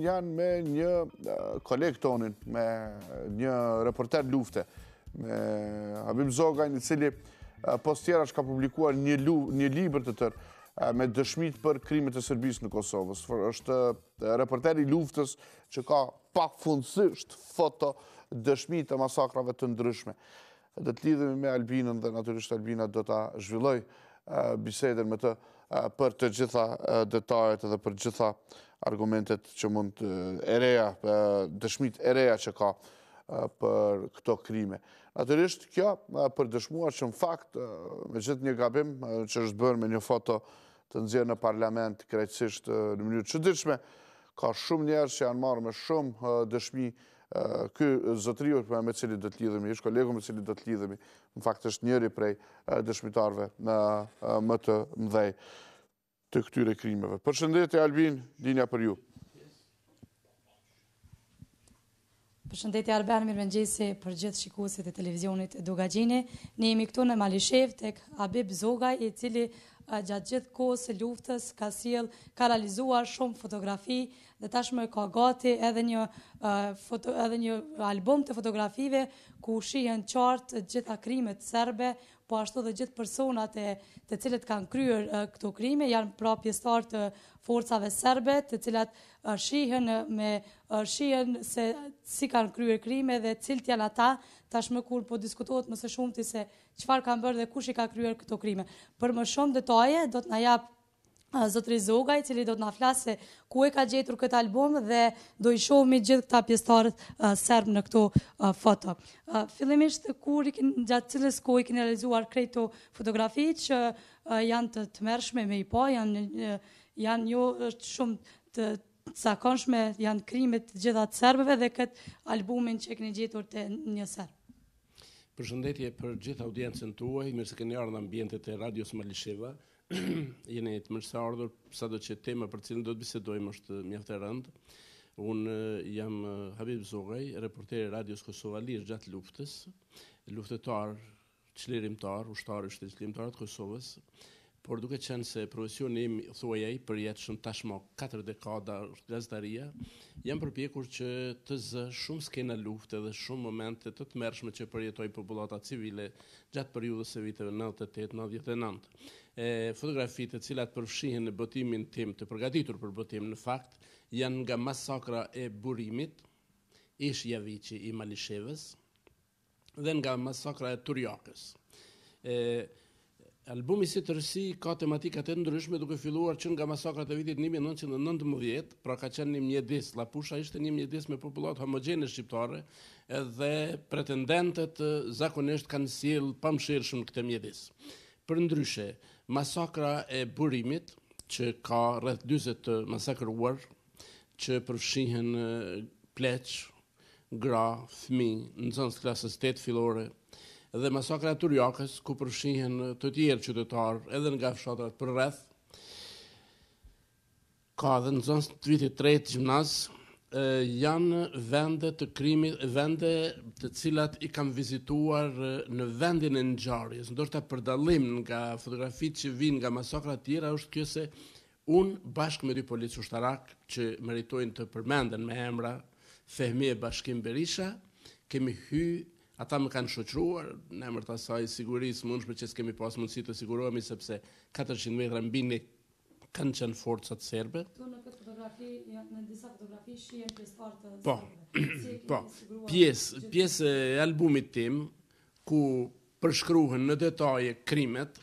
janë me një kolegë tonin, me një reporter lufte, me Habim Zoga, në cili post tjera ka publikuar një libër të tërë me dëshmit për krimet e Serbisë në Kosovës. është reporter i luftës që ka pak fundësisht foto dëshmit e masakrave të ndryshme. Dhe të lidhemi me Albinën dhe naturisht Albina do të zhvilloj biseder me të për të gjitha detajet dhe për gjitha argumentet që mund të ereja, dëshmit ereja që ka për këto krime. Atërrisht, kjo për dëshmuar që në fakt, me gjithë një gabim që është bërë me një foto të nëzirë në parlament, krejtësisht në mënyrë që dyrshme, ka shumë njerë që janë marë me shumë dëshmi këj zëtriju me cili dhe të lidhemi, ish kolegu me cili dhe të lidhemi, në fakt është njëri prej dëshmitarve më të mdhej të këtyre krimeve. Përshëndetje, Albin, linja për ju. Përshëndetje, Arben, mirë për gjithë shikusit e televizionit Duga Gjini. Ne jemi këtu në Malishev, tek Abib Zogaj, i cili gjatë gjithë kohës luftës ka siel, ka realizuar shumë fotografi dhe tashme ka gati edhe një, foto, edhe një album të fotografive ku shihën qartë gjitha krimet serbe, po ashtu dhe gjithë personat e të cilët kanë kryer këto krime, janë pra pjesëtar të forcave serbe, të cilat shihen me shihen se si kanë kryer krime dhe cilët janë ata tashmë kur po diskutohet më së shumti se çfarë kanë bërë dhe kush i ka kryer këto krime. Për më shumë detaje do të na jap Zotri Zogaj, i cili do të na flasë ku e ka gjetur këtë album dhe do i shohë me gjithë këta pjestarët serbë në këto foto. Fillimisht, kur i kënë gjatë cilës ku i kënë realizuar krejto fotografi që janë të të mërshme me i po, janë, janë jo shumë të sakonshme, janë krimit gjithat serbëve dhe këtë albumin që e kënë gjetur të një serbë. Përshëndetje për gjithë audiencën të uaj, mirë se këni arë në ambjente të radios Malisheva, jeni të mirë se ardhur sado që tema për cilën do të bisedojmë është mjaft e rëndë. Un jam Habib Zogaj, reporter i Radios Kosova Lir gjatë luftës, luftëtar, çlirimtar, ushtar i shtetit të Kosovës por duke qenë se profesioni im thuaj ai për jetën tashmë 4 dekada gazetaria, jam përpjekur që të zë shumë skena lufte dhe shumë momente të të mërshme që përjetoj popullata civile gjatë periudhës së viteve 98-99. E fotografitë të cilat përfshihen në botimin tim të përgatitur për botim në fakt janë nga masakra e burimit, ish javici i Malisheves, dhe nga masakra e Turjakës. E, Albumi si të rësi ka tematikat e ndryshme duke filluar që nga masakrat e vitit 1919, pra ka qenë një mjedis. Lapusha ishte një mjedis me populat homogene shqiptare dhe pretendentet zakonisht kanë siel shumë këte mjedis. Për ndryshe, masakra e burimit, që ka rrëth 20 masakruar, që përfshihen pleqë, gra, fmi, në zonës klasës 8 filore, dhe masakra të rjakës, ku përshihen të tjerë qytetarë edhe nga fshatrat për rreth. Ka dhe në zonës të vitit tretë gjimnazë, janë vende të krimi, vende të cilat i kam vizituar në vendin e në gjarjes. Ndo shta përdalim nga fotografit që vinë nga masakra tjera, është kjo se unë bashkë me dy policë ushtarak që meritojnë të përmenden me emra Fehmi e Bashkim Berisha, kemi hy ata më kanë shoqruar, në emër të asaj sigurisë mund shpër që s'kemi pas mundësi të sigurohemi, sepse 400 metra mbi bini kanë qenë forcat serbe. Në këtë fotografi, në disa fotografi, shien pjesë partë të po, serbe. Po, po, pjesë, pjesë e albumit tim, ku përshkruhen në detaje krimet,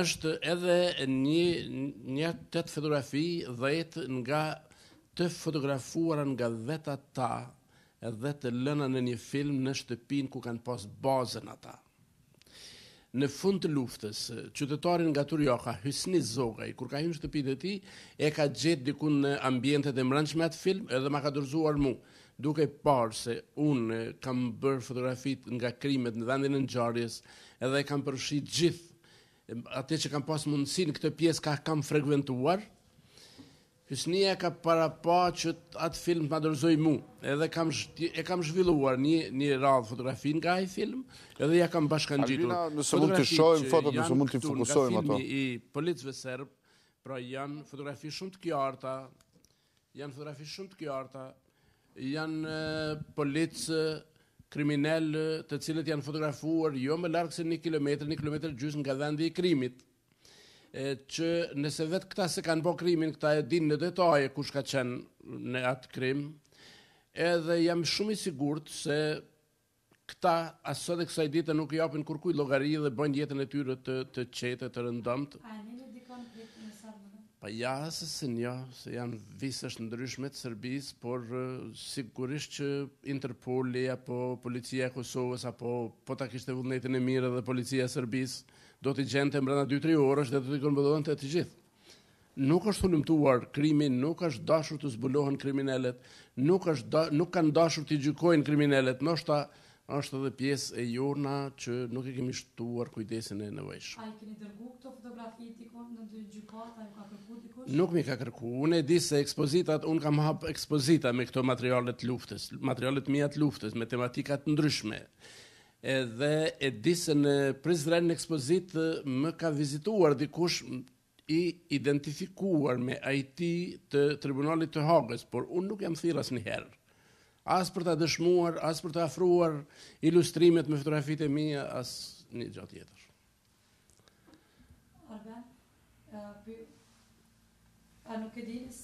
është edhe një, një tet fotografi dhe jetë nga të fotografuara nga vetat ta, edhe të lëna në një film në shtëpin ku kanë pas bazën ata. Në fund të luftës, qytetarin nga Turjoka, Hysni Zogaj, kur ka hymë shtëpit e ti, e ka gjetë dikun në ambjente e mërënç me atë film, edhe ma ka dërzuar mu, duke parë se unë kam bërë fotografit nga krimet në vendin në gjarjes, edhe kam përshit gjithë, atë që kam pas mundësin, këtë pjesë ka kam frekventuar, Hysnia ka para pa që atë film të madërzoj mu. Edhe kam, e kam zhvilluar një, një radhë fotografi nga ai film, edhe ja kam bashkan gjitur. Albina, nëse mund të shohim fotot, nëse mund të fokusojmë ato. i policëve serb, pra janë fotografi shumë të kjarta, janë fotografi shumë të qarta. janë policë kriminal të cilët janë fotografuar jo më larg se një kilometrë, një kilometrë gjysë nga dhendi i krimit që nëse vetë këta se kanë po krimin, këta e din në detaje kush ka qenë në atë krim, edhe jam shumë i sigurët se këta aso dhe kësa i ditë nuk i apin kërkuj logari dhe bëjnë jetën e tyre të, të qete të rëndëmët. A e një një dikon të jetë në sa Pa ja, se se një, se janë visës në ndryshmet sërbis, por sigurisht që Interpoli, apo Policia e Kosovës, apo po ta kishtë e e mire dhe Policia Sërbis, do t'i gjente mbrana 2-3 orës dhe do t'i gëmbëdojnë të të gjithë. Nuk është thulumtuar krimin, nuk është dashur të zbulohen kriminelet, nuk, është nuk kanë dashur të gjykojnë kriminelet, në është ta është edhe pjesë e jurna që nuk e kemi shtuar kujdesin e nevojshë. A i keni dërgu këto fotografi të ikon në dy gjykojnë, a i ka kërku të Nuk mi ka kërku, unë e di se ekspozitat, unë kam hapë ekspozita me këto materialet luftës, materialet mija të luftës, me tematikat ndryshme edhe e disë në Prizren ekspozit më ka vizituar dikush i identifikuar me IT të tribunalit të Hagës, por unë nuk jam thirë një herë. Asë për të dëshmuar, asë për të afruar ilustrimet me fotografit e mija, asë një gjatë jetër. Arbe, a nuk e dinës?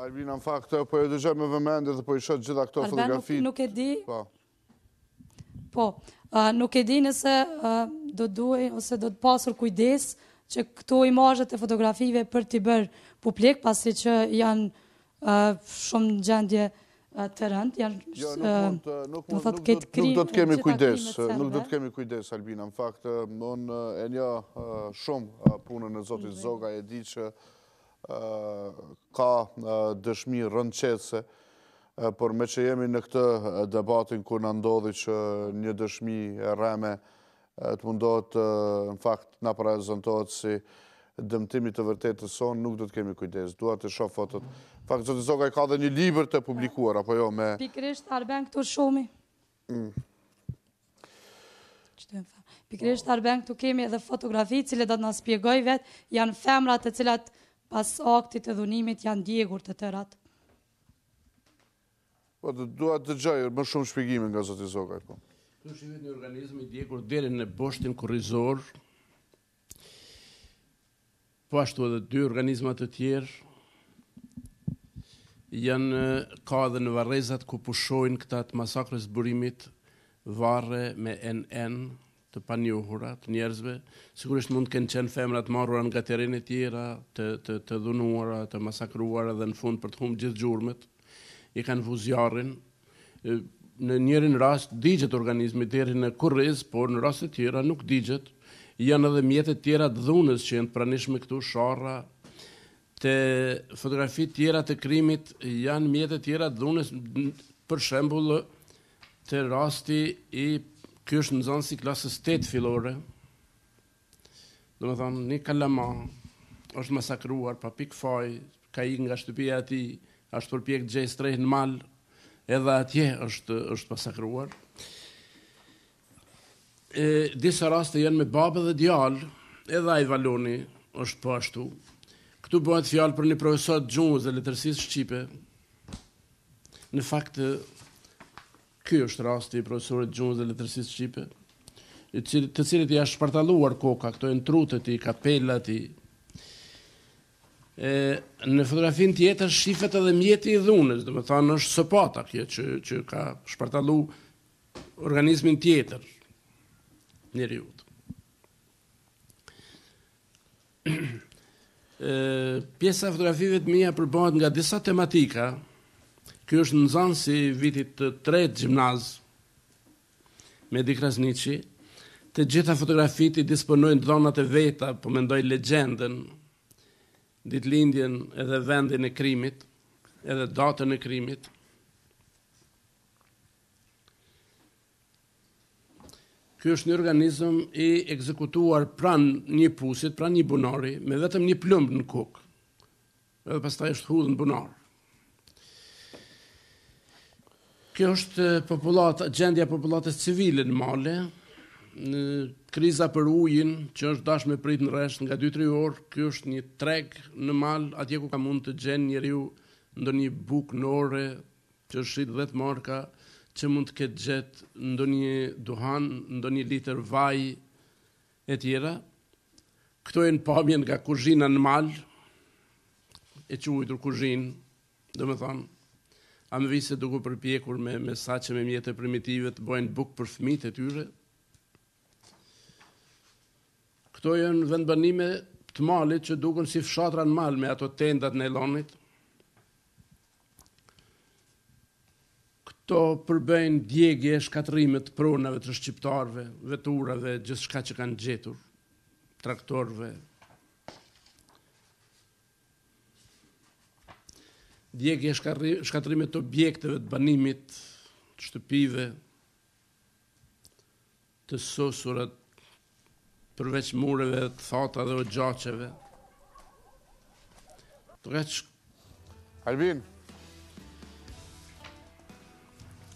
Arbina, në faktë, po e dëgjë me vëmendë dhe po i shëtë gjitha këto fotografi. Arbe, nuk e di? Po. Po, uh, nuk e di nëse uh, do të duhe ose do të pasur kujdes që këto imajët e fotografive për t'i bërë publik, pasi që janë uh, shumë gjendje të rënd, janë jo, nuk mund, nuk, nuk, do të kemi kujdes, nuk do të kemi kujdes, Albina, në fakt, më në e një shumë punën e Zotit Zoga, e di që ka dëshmi rëndqese, por me që jemi në këtë debatin ku në ndodhi që një dëshmi e reme të mundohet në fakt në prezentohet si dëmtimi të vërtetë të sonë, nuk do të kemi kujdes, duat të shofë fotot. Fakt, zëtë zogaj ka dhe një liber të publikuar, apo jo me... Pikrisht, arben këtu shumi. Mm. Pikrisht, arben këtu kemi edhe fotografi, cilë do të nëspjegoj vetë, janë femrat të cilat pas aktit të dhunimit janë djegur të tërat. Po, duat të gjajë, më shumë shpjegime nga Zotë Zogaj. po. Këtu shqivit një organizmë i djekur dherën në boshtin kurizor, po ashtu edhe dy organizmat të tjerë, janë ka dhe në varezat ku pushojnë këta të masakrës burimit vare me NN të panjuhura të njerëzve, sigurisht mund kënë qenë femrat marura nga terenit tjera, të, të, të dhunuara, të masakruara dhe në fund për të humë gjithë gjurëmet, i kanë vuzjarin, në njërin rast digjet organizmit deri në kurriz, por në rast të tjera nuk digjet, janë edhe mjetët tjera të dhunës që janë pranishme këtu sharra, të fotografi tjera të krimit janë mjetët tjera të dhunës, për shembul të rasti i kësh në zonë si klasës 8 filore, dhe me thonë, një kalama, është masakruar, pa pikë faj, ka i nga shtëpia ati, është përpjek të gjej strejt në malë, edhe atje është, është pasakruar. E, disa raste jenë me babë dhe djallë, edhe ajë valoni është po ashtu. Këtu bëhet fjalë për një profesor të gjungës dhe letërsisë Shqipe. Në faktë, kjo është rasti i profesorit gjungës dhe letërsisë Shqipe, të cilët i ashtë shpartaluar koka, këto e në trutët i, kapellat i, në fotografinë tjetër shifet edhe mjeti i dhunës, do të thonë është sopata kjo që që ka shpartalu organizmin tjetër në utë. pjesa e fotografive të mia përbohet nga disa tematika. kjo është nxënësi si vitit të tretë gjimnaz me Dik Krasniçi. Të gjitha fotografitë disponojnë dhonat e veta, po mendoj legjendën, ditë lindjen edhe vendin e krimit, edhe datën e krimit. Ky është një organizëm i ekzekutuar pran një pusit, pran një bunari, me vetëm një plumb në kuk, edhe pas ta është hudhë në bunar. Kjo është eh, gjendja populatës civile në male, kriza për ujin, që është dashme me prit në rresht nga 2-3 orë, kjo është një treg në mal, atje ku ka mund të gjenë një riu ndë një buk nore, që është shqit dhe të marka, që mund të ketë gjetë ndonjë një duhan, ndonjë një liter vaj e tjera. Kto janë në pamjen nga kuzhina në mal, e që ujtur kuzhin, dhe me thonë, a më vise duku përpjekur me, me sa që me mjetët primitive të bojnë buk për fmit e tyre, Këto janë vendbanime të malit që duken si fshatra në mal me ato tendat në elonit. Këto përbëjnë djegje e shkatrimet të pronave të shqiptarve, veturave, gjithë shka që kanë gjetur, traktorve. Djegje e shkatrimet të objekteve të banimit, të shtëpive, të sosurat, përveç mureve, të thata dhe o gjaceve. Të req... Albin!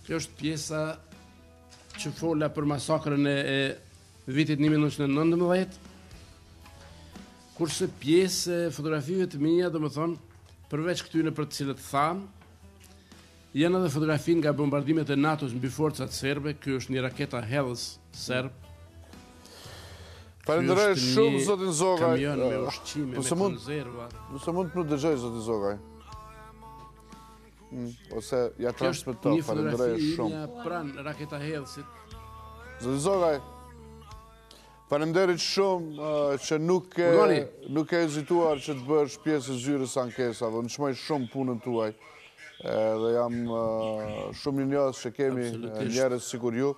Kjo është pjesa që folla për masakrën e, vitit 1919, kurse pjesë fotografive të minja, dhe më thonë, përveç këtyne për të cilët thamë, janë edhe fotografin nga bombardimet e NATO-s në biforcat serbe, kjo është një raketa Hells serbë, Falenderoj shumë zotin Zogaj. Kamion me ushqime, me Nuk Nëse mund të më dëgjoj zotin Zogaj. Mm, ose ja transmeton, falenderoj shumë. Kjo është një fotografi një pran raketa helsit. Zotin Zogaj, falenderit shumë uh, që nuk e ezituar që të bësh pjesë e zyrës ankesa, dhe në shmoj shumë punën tuaj. Dhe jam uh, shumë një njësë që kemi si sikur ju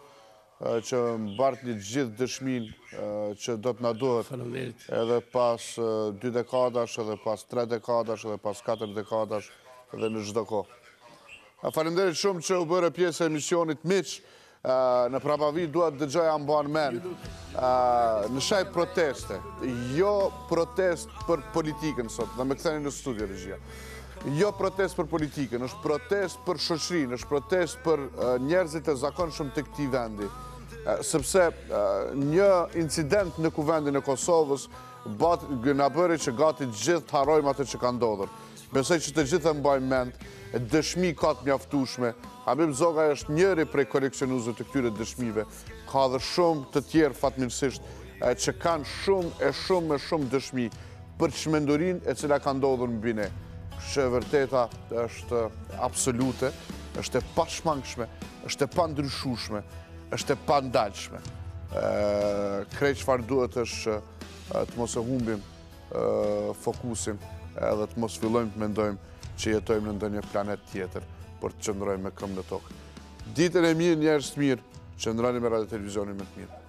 që një gjithë dëshmin që do të nadohet edhe pas 2 dekadash, edhe pas 3 dekadash, edhe pas 4 dekadash dhe në gjithë doko. Falemderit shumë që u bërë pjesë e emisionit miqë, Në prapavit duhet dëgjoj ambon men Në shaj proteste Jo protest për politikën sot Dhe me këtheni në studio rëgjia Jo protest për politikën është protest për shoshrin është protest për njerëzit e zakon shumë të këti vendi Eh, sepse eh, një incident në kuvendin e Kosovës nga bëri që gati gjithë të harojmë atë që ka ndodhër. Besoj që të gjithë e mbajmë mend, dëshmi ka të mjaftushme, Habib Zoga është njëri prej koleksionuzet të këtyre dëshmive, ka dhe shumë të tjerë fatmirësisht, eh, që kanë shumë e shumë e shumë dëshmi për qëmendurin e cila ka ndodhër në bine. Kështë e vërteta është absolute, është e pashmangshme, është e pandryshushme, është e pandalshme. Krejtë që farë duhet është të mos e humbim fokusim edhe të mos fillojmë të mendojmë që jetojmë në ndonjë planet tjetër për të qëndrojmë me këmë në tokë. Ditën e mirë njerës të mirë, qëndrojmë me radio televizionin me të mirë.